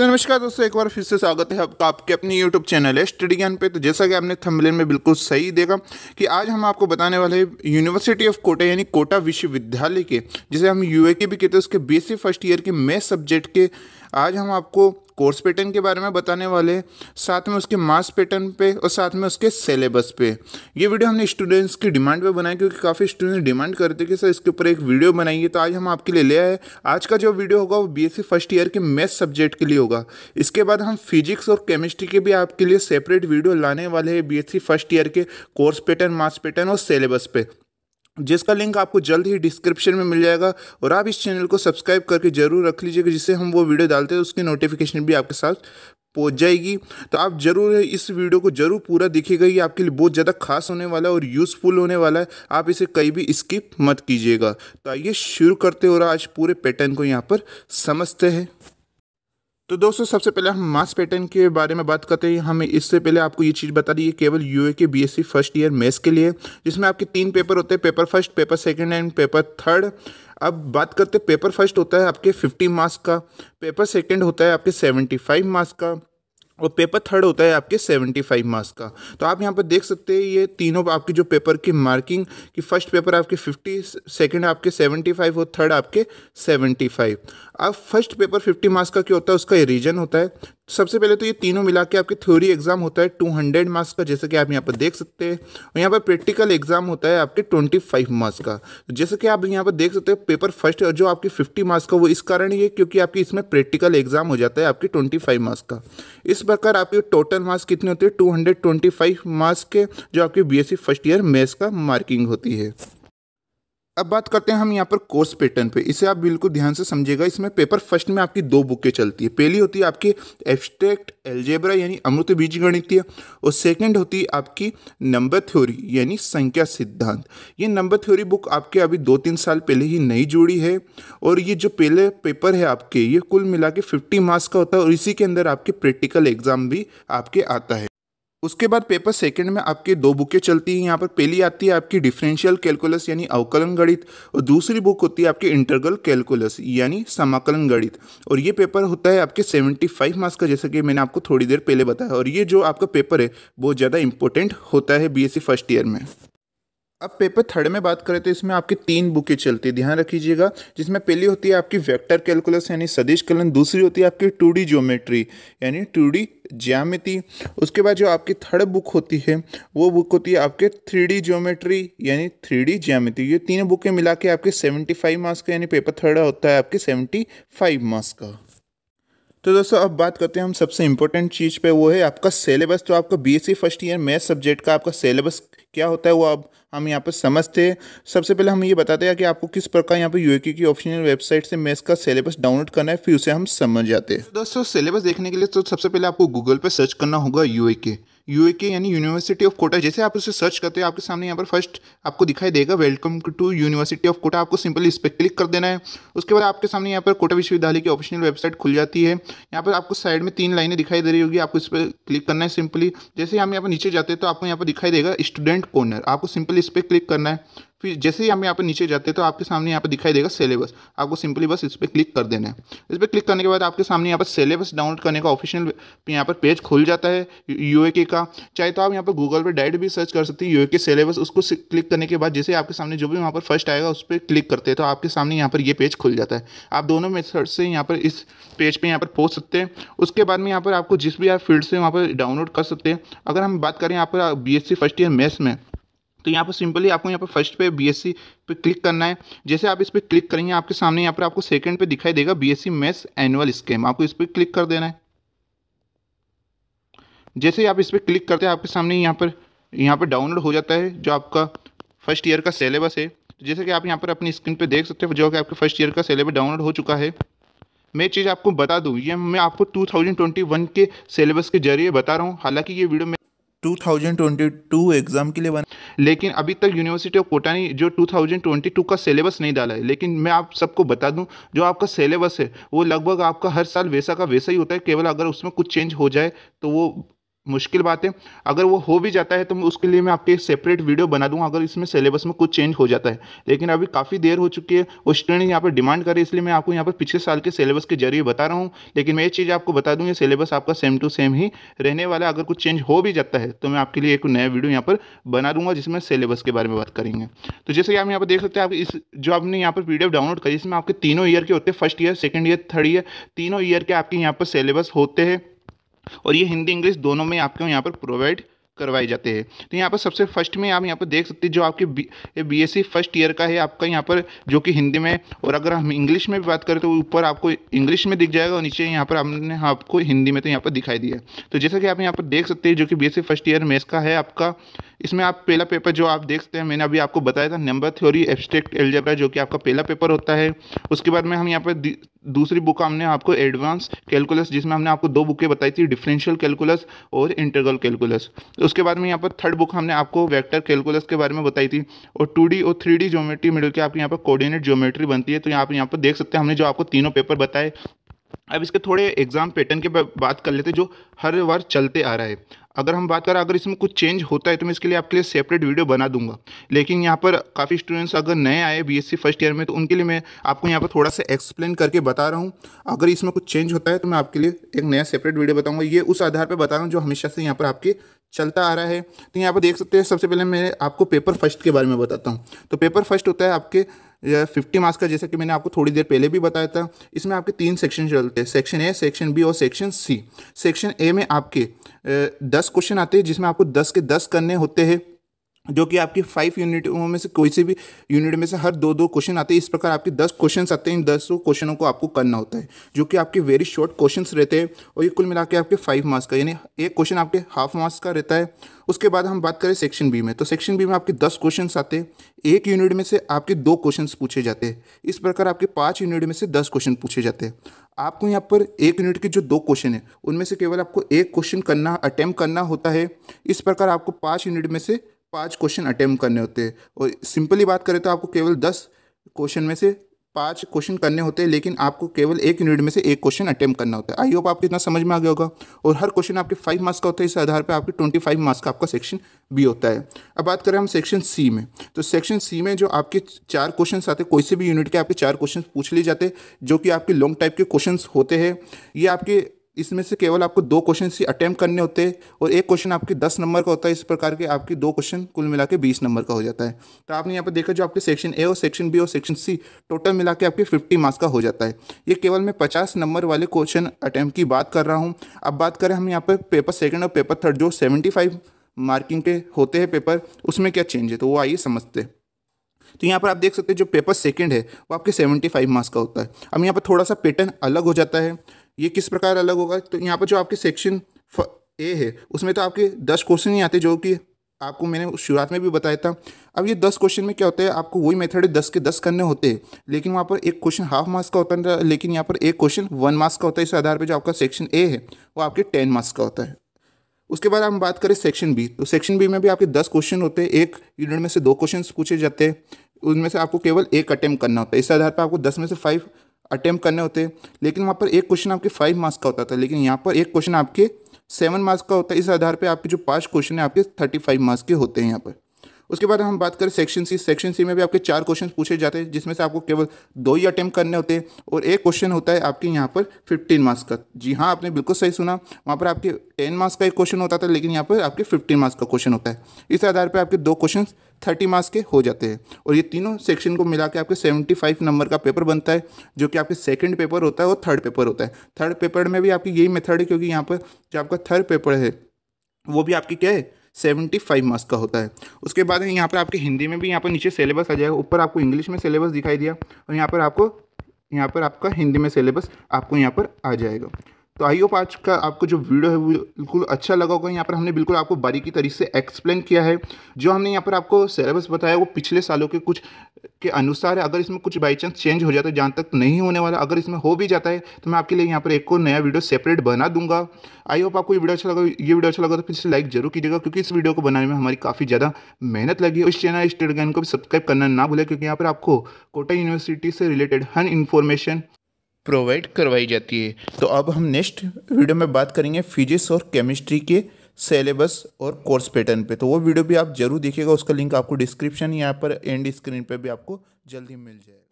तो नमस्कार दोस्तों एक बार फिर से स्वागत है आपका आपके अपने YouTube चैनल है स्टडी ज्ञान पे तो जैसा कि आपने थंबनेल में बिल्कुल सही देखा कि आज हम आपको बताने वाले हैं यूनिवर्सिटी ऑफ कोटा यानी कोटा विश्वविद्यालय के जिसे हम यू के भी कहते हैं उसके बी फर्स्ट ईयर के मैथ सब्जेक्ट के आज हम आपको कोर्स पैटर्न के बारे में बताने वाले हैं साथ में उसके मास पैटर्न पे और साथ में उसके सिलेबस पे ये वीडियो हमने स्टूडेंट्स की डिमांड पे बनाया क्योंकि काफ़ी स्टूडेंट्स डिमांड करते कि सर इसके ऊपर एक वीडियो बनाइए तो आज हम आपके लिए ले आए आज का जो वीडियो होगा वो बी फर्स्ट ईयर के मैथ सब्जेक्ट के लिए होगा इसके बाद हम फिजिक्स और केमिस्ट्री के भी आपके लिए सेपरेट वीडियो लाने वाले हैं बी फर्स्ट ईयर के कोर्स पैटर्न मास पैटर्न और सिलेबस पर जिसका लिंक आपको जल्द ही डिस्क्रिप्शन में मिल जाएगा और आप इस चैनल को सब्सक्राइब करके ज़रूर रख लीजिएगा जिससे हम वो वीडियो डालते हैं उसकी नोटिफिकेशन भी आपके साथ पहुंच जाएगी तो आप ज़रूर इस वीडियो को ज़रूर पूरा देखिएगा ये आपके लिए बहुत ज़्यादा खास होने वाला है और यूज़फुल होने वाला है आप इसे कहीं भी स्किप मत कीजिएगा तो आइए शुरू करते और आज पूरे पैटर्न को यहाँ पर समझते हैं तो दोस्तों सबसे पहले हम मास पैटर्न के बारे में बात करते हैं हमें इससे पहले आपको ये चीज़ बता दी है केवल यू के बी फर्स्ट ईयर मेस के लिए जिसमें आपके तीन पेपर होते हैं paper first paper second and paper third अब बात करते पेपर फर्स्ट होता है आपके 50 मार्क्स का पेपर सेकंड होता है आपके 75 मार्क्स का और पेपर थर्ड होता है आपके 75 मार्क्स का तो आप यहाँ पर देख सकते हैं ये तीनों आपकी जो पेपर की मार्किंग कि फर्स्ट पेपर आपके 50 सेकंड आपके 75 और थर्ड आपके 75 अब फर्स्ट पेपर 50 मार्क्स का क्या होता है उसका रीजन होता है सबसे पहले तो ये तीनों मिला के आपके थ्योरी एग्जाम होता है 200 मार्क्स का जैसे कि आप यहाँ पर देख सकते हैं और यहाँ पर प्रैक्टिकल एग्जाम होता है आपके 25 मार्क्स का जैसे कि आप यहाँ पर देख सकते हैं पेपर फर्स्ट जो आपके 50 मार्क्स का वो इस कारण ही है क्योंकि आपकी इसमें प्रैक्टिकल एग्जाम हो जाता है आपके ट्वेंटी मार्क्स का इस प्रकार आपके टोटल मार्क्स कितने होते हैं टू मार्क्स के जो आपके बी फर्स्ट ईयर मैथ्स का मार्किंग होती है अब बात करते हैं हम यहाँ पर कोर्स पैटर्न पे इसे आप बिल्कुल ध्यान से समझिएगा इसमें पेपर फर्स्ट में आपकी दो बुकें चलती है पहली होती है आपकी एब्स्ट्रैक्ट एल्जेब्रा यानी अमृत बीज गणित और सेकंड होती है आपकी नंबर थ्योरी यानी संख्या सिद्धांत ये नंबर थ्योरी बुक आपके अभी दो तीन साल पहले ही नई जुड़ी है और ये जो पहले पेपर है आपके ये कुल मिला के फिफ्टी मार्क्स का होता है और इसी के अंदर आपके प्रैक्टिकल एग्जाम भी आपके आता है उसके बाद पेपर सेकंड में आपके दो बुकें चलती हैं यहाँ पर पहली आती है आपकी डिफरेंशियल कैलकुलस यानी अवकलन गणित और दूसरी बुक होती है आपकी इंटरगल कैलकुलस यानी समाकलन गणित और ये पेपर होता है आपके 75 मार्क्स का जैसा कि मैंने आपको थोड़ी देर पहले बताया और ये जो आपका पेपर है बहुत ज़्यादा इंपॉर्टेंट होता है बी फर्स्ट ईयर में अब पेपर थर्ड में बात करें तो इसमें आपकी तीन बुकें चलती है ध्यान रखिएगा जिसमें पहली होती है आपकी वेक्टर कैलकुलस यानी सदिश कलन दूसरी होती है आपकी टू डी ज्योमेट्री यानी टू डी ज्यामिति उसके बाद जो आपकी थर्ड बुक होती है वो बुक होती है आपके थ्री डी ज्योमेट्री यानी थ्री डी ज्यामिति ये तीनों बुकें मिला के आपके सेवेंटी फाइव मार्क्स का यानी पेपर थर्ड होता है आपके सेवेंटी फाइव मार्क्स का तो दोस्तों अब बात करते हैं हम सबसे इम्पोर्टेंट चीज़ पे वो है आपका सिलेबस तो आपका BSc first year math subject का आपका सिलेबस क्या होता है वो अब हम यहाँ पर समझते हैं सबसे पहले हम ये बताते हैं कि आपको किस प्रकार यहाँ पर यू की ऑप्शनल वेबसाइट से मैथ्स का सिलेबस डाउनलोड करना है फिर उसे हम समझ जाते हैं दोस्तों सिलेबस देखने के लिए तो सबसे पहले आपको गूगल पर सर्च करना होगा यू यू के यानी यूनिवर्सिटी ऑफ कोटा जैसे आप उसे सर्च करते हैं आपके सामने यहाँ पर फर्स्ट आपको दिखाई देगा welcome to university of Kota आपको सिंपली इस पर क्लिक कर देना है उसके बाद आपके सामने यहाँ पर कोटा विश्वविद्यालय की ऑफिशियल वेबसाइट खुल जाती है यहाँ पर आपको साइड में तीन लाइनें दिखाई दे रही होगी आपको इस पर क्लिक करना है सिंपली जैसे हम यहाँ पर नीचे जाते हैं तो आपको यहाँ पर दिखाई देगा स्टूडेंट कॉर्नर आपको सिंपल इस पर क्लिक करना है फिर जैसे ही हम यहाँ पर नीचे जाते हैं तो आपके सामने यहाँ पर दिखाई देगा सिलेबस आपको सिंपली बस इस पर क्लिक कर देना है इस पर क्लिक करने के बाद आपके सामने यहाँ पर सिलेबस डाउनलोड करने का ऑफिशियल यहाँ पर पेज खुल जाता है यू का चाहे तो आप यहाँ पर गूगल पर डायरेक्ट भी सर्च कर सकते हैं यू सिलेबस उसको क्लिक करने के बाद जैसे आपके सामने जो भी वहाँ पर फर्स्ट आएगा उस पर क्लिक करते हैं तो आपके सामने यहाँ पर ये पेज खुल जाता है आप दोनों मेथड से यहाँ पर इस पेज पर यहाँ पर पहुँच सकते हैं उसके बाद में यहाँ पर आपको जिस भी आप फील्ड से वहाँ पर डाउनलोड कर सकते हैं अगर हम बात करें यहाँ पर बी फर्स्ट ईयर मैथ्स में तो यहाँ पर सिंपली आपको यहाँ पर फर्स्ट पे बीएससी पे क्लिक करना है जैसे आप इस पर क्लिक करेंगे आपके सामने यहाँ पर आपको सेकंड पे दिखाई देगा बीएससी मैथ्स एनुअल स्कीम आपको इस पर क्लिक कर देना है जैसे आप इस पर क्लिक करते हैं आपके सामने यहाँ पर यहाँ पर डाउनलोड हो जाता है जो आपका फर्स्ट ईयर का सिलेबस है तो जैसे कि आप यहाँ पर अपनी स्क्रीन पर देख सकते हो जो कि आपके फर्स्ट ईयर का सिलेबस डाउनलोड हो चुका है मैं चीज़ आपको बता दूँ ये मैं आपको 2021 के सिलेबस के जरिए बता रहा हूँ हालांकि ये वीडियो 2022 एग्ज़ाम के लिए बन लेकिन अभी तक यूनिवर्सिटी ऑफ कोटा ने जो 2022 का सिलेबस नहीं डाला है लेकिन मैं आप सबको बता दूं जो आपका सिलेबस है वो लगभग आपका हर साल वैसा का वैसा ही होता है केवल अगर उसमें कुछ चेंज हो जाए तो वो मुश्किल बात है अगर वो हो भी जाता है तो मैं उसके लिए मैं आपके सेपरेट वीडियो बना दूंगा अगर इसमें सिलेबस में कुछ चेंज हो जाता है लेकिन अभी काफ़ी देर हो चुकी है वो स्टूडेंट यहाँ पर डिमांड करे इसलिए मैं आपको यहाँ पर पिछले साल के सिलेबस के जरिए बता रहा हूँ लेकिन मैं ये चीज़ आपको बता दूँ ये सिलेबस आपका सेम टू सेम ही रहने वाला है अगर कुछ चेंज हो भी जाता है तो मैं आपके लिए एक नया वीडियो यहाँ पर बना दूँगा जिसमें सिलेबस के बारे में बात करेंगे तो जैसे कि आप यहाँ पर देख सकते हैं आप इस जो आपने यहाँ पर पी डाउनलोड करी इसमें आपके तीनों ईयर के होते हैं first year second year third year तीनों ईयर के आपके यहाँ पर सिलेबस होते हैं और ये हिंदी इंग्लिश दोनों में आपको यहाँ पर प्रोवाइड करवाए जाते हैं तो यहाँ पर सबसे फर्स्ट में आप यहाँ पर देख सकते हैं जो आपके बी एस फर्स्ट ईयर का है आपका यहाँ पर जो कि हिंदी में और अगर हम इंग्लिश में भी बात करें तो ऊपर आपको इंग्लिश में दिख जाएगा और नीचे यहाँ पर हमने आपको हिंदी में तो यहाँ पर दिखाई दिया तो जैसा कि आप यहाँ पर देख सकते हैं जो कि बी फर्स्ट ईयर मेस का है आपका इसमें आप पहला पेपर जो आप देख सकते हैं मैंने अभी आपको बताया था नंबर थ्योरी एब्स्ट्रैक्ट एल्जेब्रा जो कि आपका पहला पेपर होता है उसके बाद में हम यहाँ पर दूसरी बुक हमने आपको एडवांस कैलकुलस जिसमें हमने आपको दो बुकें बताई थी डिफरेंशियल कैलकुलस और इंटरगल कैलकुलस तो उसके बाद में यहाँ पर थर्ड बुक हमने आपको वेक्टर कैलकुलस के बारे में बताई थी और टू और थ्री ज्योमेट्री मिलकर आपके यहाँ पर कोऑर्डिनेट ज्योमेट्री बनती है तो यहाँ पर यहाँ पर देख सकते हैं हमने जो आपको तीनों पेपर बताए अब इसके थोड़े एग्ज़ाम पैटर्न के बात कर लेते हैं जो हर बार चलते आ रहा है अगर हम बात करें अगर इसमें कुछ चेंज होता है तो मैं इसके लिए आपके लिए सेपरेट वीडियो बना दूंगा लेकिन यहाँ पर काफ़ी स्टूडेंट्स अगर नए आए बीएससी फर्स्ट ईयर में तो उनके लिए मैं आपको यहाँ पर थोड़ा सा एक्सप्लेन करके बता रहा हूँ अगर इसमें कुछ चेंज होता है तो मैं आपके लिए एक नया सेपरेट वीडियो बताऊँगा ये उस आधार पर बता रहा हूँ जो हमेशा से यहाँ पर आपके चलता आ रहा है तो यहाँ पर देख सकते हैं सबसे पहले मैं आपको पेपर फर्स्ट के बारे में बताता हूँ तो पेपर फर्स्ट होता है आपके फिफ्टी मार्क्स का जैसे कि मैंने आपको थोड़ी देर पहले भी बताया था इसमें आपके तीन सेक्शन चलते हैं सेक्शन ए सेक्शन बी और सेक्शन सी सेक्शन ए में आपके दस क्वेश्चन आते हैं जिसमें आपको दस के दस करने होते हैं जो कि आपकी फाइव यूनिटों में से कोई से भी यूनिट में से हर दो दो क्वेश्चन आते हैं इस प्रकार आपके दस क्वेश्चन आते हैं इन दसों क्वेश्चनों को आपको करना होता है जो कि आपके वेरी शॉर्ट क्वेश्चन रहते हैं और ये कुल मिला के आपके फाइव मार्क्स का यानी एक क्वेश्चन आपके हाफ मार्क्स का रहता है उसके बाद हम बात करें सेक्शन बी में तो सेक्शन बी में आपके दस क्वेश्चन आते हैं एक यूनिट में से आपके दो क्वेश्चन पूछे जाते हैं इस प्रकार आपके पाँच यूनिट में से दस क्वेश्चन पूछे जाते हैं आपको यहाँ पर एक यूनिट के जो दो क्वेश्चन है उनमें से केवल आपको एक क्वेश्चन करना अटैम्प्ट करना होता है इस प्रकार आपको पाँच यूनिट में से पाँच क्वेश्चन अटैम्प करने होते हैं और सिंपली बात करें तो आपको केवल दस क्वेश्चन में से पाँच क्वेश्चन करने होते हैं लेकिन आपको केवल एक यूनिट में से एक क्वेश्चन अटैम्प्ट करना होता है आई होप आपको इतना समझ में आ गया होगा और हर क्वेश्चन आपके फाइव मार्क्स का होता है इस आधार पर आपके ट्वेंटी फाइव मार्क्स का आपका सेक्शन बी होता है अब बात करें हम सेक्शन सी में तो सेक्शन सी में जो आपके चार क्वेश्चन आते हैं कोई से भी यूनिट के आपके चार क्वेश्चन पूछ लिए जाते हैं जो कि आपके लॉन्ग टाइप के क्वेश्चन होते हैं ये आपके इसमें से केवल आपको दो क्वेश्चन ही अटैम्प्ट करने होते हैं और एक क्वेश्चन आपके दस नंबर का होता है इस प्रकार के आपके दो क्वेश्चन कुल मिला के बीस नंबर का हो जाता है तो आपने यहाँ पर देखा जो आपके सेक्शन ए और सेक्शन बी और सेक्शन सी टोटल मिला के आपके फिफ्टी मार्क्स का हो जाता है ये केवल मैं पचास नंबर वाले क्वेश्चन अटैम्प्ट की बात कर रहा हूँ अब बात करें हम यहाँ पर पेपर सेकेंड और पेपर थर्ड जो सेवेंटी फाइव मार्किंग के होते हैं पेपर उसमें क्या चेंज है तो वो आइए समझते हैं तो यहाँ पर आप देख सकते हैं जो पेपर सेकंड है वो आपके 75 मार्क्स का होता है अब यहाँ पर थोड़ा सा पैटर्न अलग हो जाता है ये किस प्रकार अलग होगा तो यहाँ पर जो आपके सेक्शन ए है उसमें तो आपके दस क्वेश्चन ही आते जो कि आपको मैंने शुरुआत में भी बताया था अब ये दस क्वेश्चन में क्या होता है आपको वही मेथड दस के दस करने होते हैं लेकिन वहाँ पर एक क्वेश्चन हाफ मार्क्स का होता है लेकिन यहाँ पर एक क्वेश्चन वन मार्क्स का होता है इस आधार पर जो आपका सेक्शन ए है वो आपके टेन मार्क्स का होता है उसके बाद हम बात करें सेक्शन बी तो सेक्शन बी में भी आपके दस क्वेश्चन होते हैं एक यूनिट में से दो क्वेश्चन पूछे जाते हैं उनमें से आपको केवल एक अटैम्प्ट करना होता है इस आधार पर आपको दस में से फाइव अटैम्प्ट करने होते लेकिन वहाँ पर एक क्वेश्चन आपके फाइव मार्क्स का होता था लेकिन यहाँ पर एक क्वेश्चन आपके सेवन मार्क्स का होता है इस आधार पर आपके जो पाँच क्वेश्चन है आपके थर्टी फाइव मार्क्स के होते हैं यहाँ पर उसके बाद हम बात करें सेक्शन सी सेक्शन सी में भी आपके चार क्वेश्चन पूछे जाते हैं जिसमें से आपको केवल दो ही अटैम्प्ट करने होते हैं और एक क्वेश्चन होता है आपके यहाँ पर फिफ्टीन मार्क्स का जी हाँ आपने बिल्कुल सही सुना वहाँ पर आपके टेन मार्क्स का एक क्वेश्चन होता था लेकिन यहाँ पर आपके फिफ्टीन मार्क्स का क्वेश्चन होता है इस आधार पर आपके दो क्वेश्चन थर्टी मार्क्स के हो जाते हैं और ये तीनों सेक्शन को मिला के आपके सेवेंटी फाइव नंबर का पेपर बनता है जो कि आपके सेकंड पेपर होता है और थर्ड पेपर होता है थर्ड पेपर में भी आपकी यही मेथड है क्योंकि यहाँ पर जो आपका थर्ड पेपर है वो भी आपकी क्या है सेवेंटी फाइव मार्क्स का होता है उसके बाद यहाँ पर आपके हिंदी में भी यहाँ पर नीचे सिलेबस आ जाएगा ऊपर आपको इंग्लिश में सिलेबस दिखाई दिया और यहाँ पर आपको यहाँ पर आपका हिंदी में सिलेबस आपको यहाँ पर आ जाएगा तो आई होप आज का आपको जो वीडियो है वो बिल्कुल अच्छा लगा होगा यहाँ पर हमने बिल्कुल आपको बारीकी तरीके से एक्सप्लेन किया है जो हमने यहाँ पर आपको सिलेबस बताया वो पिछले सालों के कुछ के अनुसार है अगर इसमें कुछ बाई चांस चेंज हो जाता है जहाँ तक नहीं होने वाला अगर इसमें हो भी जाता है तो मैं आपके लिए यहाँ पर एक और नया वीडियो सेपरेट बना दूंगा आई होप आपको ये वीडियो अच्छा लगा ये वीडियो अच्छा लगा तो फिर इसे लाइक जरूर कीजिएगा क्योंकि इस वीडियो को बनाने में हमारी काफ़ी ज़्यादा मेहनत लगी उस चैनल स्टेट को भी सब्सक्राइब करना ना भूलें क्योंकि यहाँ पर आपको कोटा यूनिवर्सिटी से रिलेटेड हर इन्फॉर्मेशन प्रोवाइड करवाई जाती है तो अब हम नेक्स्ट वीडियो में बात करेंगे फिजिक्स और केमिस्ट्री के सेलेबस और कोर्स पैटर्न पे तो वो वीडियो भी आप जरूर देखिएगा उसका लिंक आपको डिस्क्रिप्शन यहाँ पर एंड स्क्रीन पे भी आपको जल्दी मिल जाएगा